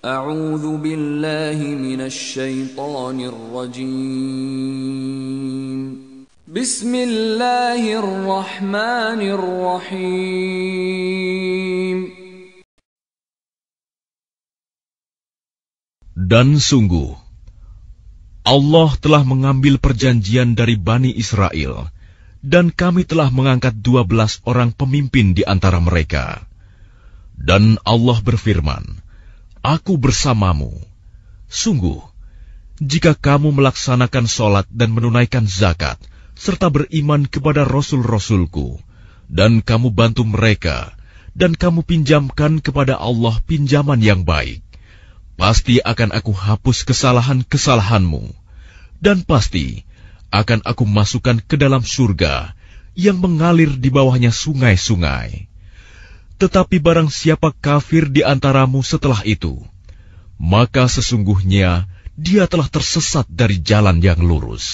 أعوذ بالله من الشيطان الرجيم بسم الله الرحمن الرحيم Dan sungguh, Allah telah mengambil perjanjian dari Bani Israel, dan kami telah mengangkat dua belas orang pemimpin di antara mereka. Dan Allah berfirman, Aku bersamamu. Sungguh, jika kamu melaksanakan sholat dan menunaikan zakat, serta beriman kepada rasul-rasulku, dan kamu bantu mereka, dan kamu pinjamkan kepada Allah pinjaman yang baik, pasti akan aku hapus kesalahan-kesalahanmu, dan pasti akan aku masukkan ke dalam surga yang mengalir di bawahnya sungai-sungai. Tetapi barang siapa kafir di antaramu setelah itu, maka sesungguhnya dia telah tersesat dari jalan yang lurus.